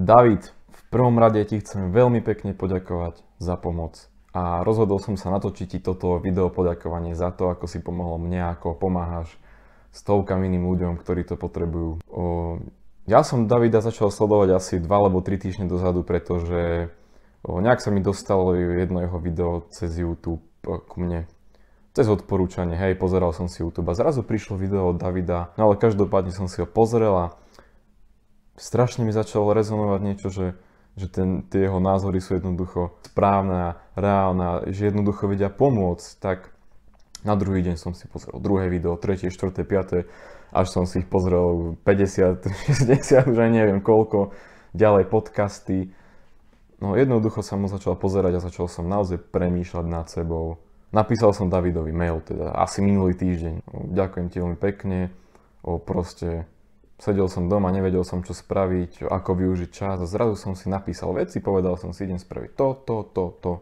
David, v prvom rade ti chcem veľmi pekne poďakovať za pomoc. A rozhodol som sa natočiť ti toto video poďakovanie za to, ako si pomohol mne, ako pomáhaš stovkam iným ľuďom, ktorí to potrebujú. O, ja som Davida začal sledovať asi 2 alebo 3 týždne dozadu, pretože o, nejak sa mi dostalo jedno jeho video cez YouTube ku mne. Cez odporúčanie, hej, pozeral som si YouTube a zrazu prišlo video od Davida, no ale každopádne som si ho pozrel a strašne mi začalo rezonovať niečo, že, že ten, tie jeho názory sú jednoducho správne, reálne, že jednoducho vedia pomôcť, tak na druhý deň som si pozrel druhé video, tretie, štvrté, piaté, až som si ich pozrel 50, 60, už aj neviem koľko, ďalej podcasty. No jednoducho som mu začal pozerať a začal som naozaj premýšľať nad sebou. Napísal som Davidovi mail teda, asi minulý týždeň. Ďakujem ti veľmi pekne, o proste Sedel som doma, nevedel som, čo spraviť, ako využiť čas a zrazu som si napísal veci, povedal som si, idem spraviť to, to, to, to.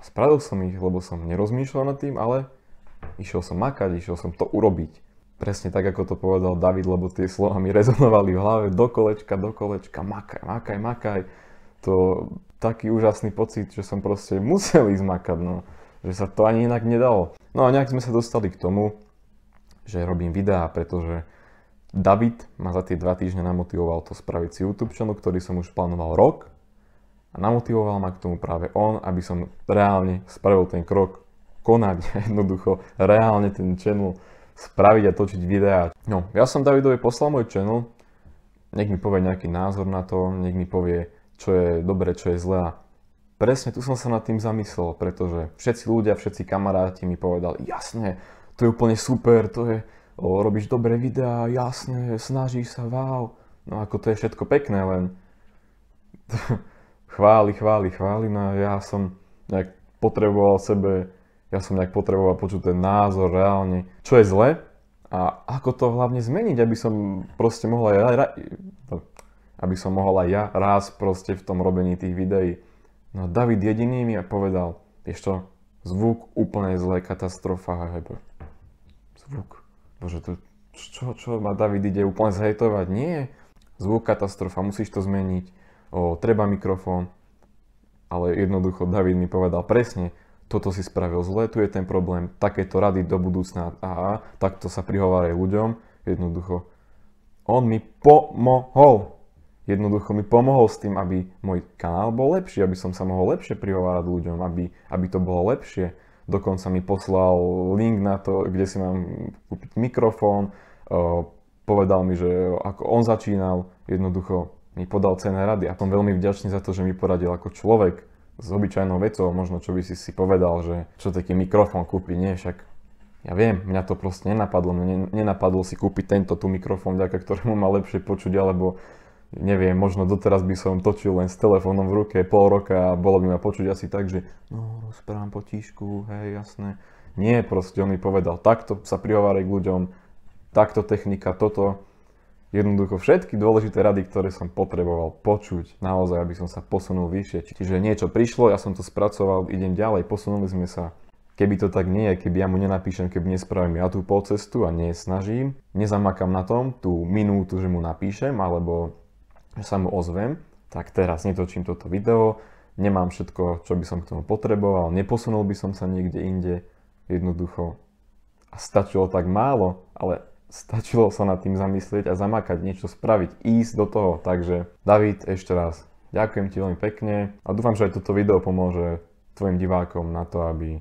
A spravil som ich, lebo som nerozmýšľal nad tým, ale išiel som makať, išiel som to urobiť. Presne tak, ako to povedal David, lebo tie slova mi rezonovali v hlave do kolečka, do kolečka, makaj, makaj, makaj. To taký úžasný pocit, že som proste musel ísť makať, no. Že sa to ani inak nedalo. No a nejak sme sa dostali k tomu, že robím videá, pretože David ma za tie dva týždne namotivoval to spraviť si YouTube channel, ktorý som už plánoval rok a namotivoval ma k tomu práve on, aby som reálne spravil ten krok konať jednoducho, reálne ten channel spraviť a točiť videá. No, ja som Davidovi poslal môj channel, nech mi povie nejaký názor na to, nech mi povie, čo je dobre, čo je zlé. Presne tu som sa nad tým zamyslel, pretože všetci ľudia, všetci kamaráti mi povedali, jasne, to je úplne super, to je, o, robíš dobré videá, jasné, snažíš sa, wow. No ako to je všetko pekné, len chváli, chváli, chváli. No ja som nejak potreboval sebe, ja som nejak potreboval počuť ten názor reálne, čo je zle a ako to hlavne zmeniť, aby som proste mohla ja, aby som mohla aj ja raz proste v tom robení tých videí. No a David jediný mi povedal, ešte zvuk úplne zlé, katastrofa, hebe. Zvuk bože, to, čo, čo ma David ide úplne zhejtovať? Nie, zvuk katastrofa, musíš to zmeniť, o, treba mikrofón. Ale jednoducho David mi povedal presne, toto si spravil zle, tu je ten problém, takéto rady do budúcna, a takto sa prihovárajú ľuďom, jednoducho. On mi pomohol. Jednoducho mi pomohol s tým, aby môj kanál bol lepší, aby som sa mohol lepšie prihovárať ľuďom, aby, aby to bolo lepšie. Dokonca mi poslal link na to, kde si mám kúpiť mikrofón. Povedal mi, že ako on začínal, jednoducho mi podal cené rady a som veľmi vďačný za to, že mi poradil ako človek s obyčajnou vecou, možno čo by si si povedal, že čo taký mikrofón kúpi, nie však ja viem, mňa to proste nenapadlo, mne nenapadlo si kúpiť tento tu mikrofón, vďaka ktorému má lepšie počuť, alebo neviem, možno doteraz by som točil len s telefónom v ruke pol roka a bolo by ma počuť asi tak, že no, rozprávam potíšku, hej, jasné. Nie, proste on mi povedal, takto sa prihováraj k ľuďom, takto technika, toto. Jednoducho všetky dôležité rady, ktoré som potreboval počuť, naozaj, aby som sa posunul vyššie. Čiže niečo prišlo, ja som to spracoval, idem ďalej, posunuli sme sa. Keby to tak nie je, keby ja mu nenapíšem, keby nespravím ja tú polcestu a nesnažím, nezamakám na tom tú minútu, že mu napíšem, alebo že sa mu ozvem, tak teraz netočím toto video, nemám všetko, čo by som k tomu potreboval, neposunul by som sa niekde inde, jednoducho. A stačilo tak málo, ale stačilo sa nad tým zamyslieť a zamakať, niečo spraviť, ísť do toho. Takže David, ešte raz, ďakujem ti veľmi pekne a dúfam, že aj toto video pomôže tvojim divákom na to, aby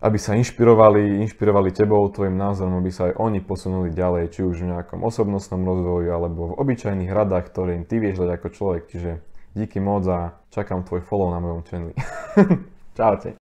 aby sa inšpirovali, inšpirovali tebou, tvojim názorom, aby sa aj oni posunuli ďalej, či už v nejakom osobnostnom rozvoji, alebo v obyčajných radách, ktoré im ty vieš dať ako človek. Čiže díky moc a čakám tvoj follow na mojom channeli. Čaute.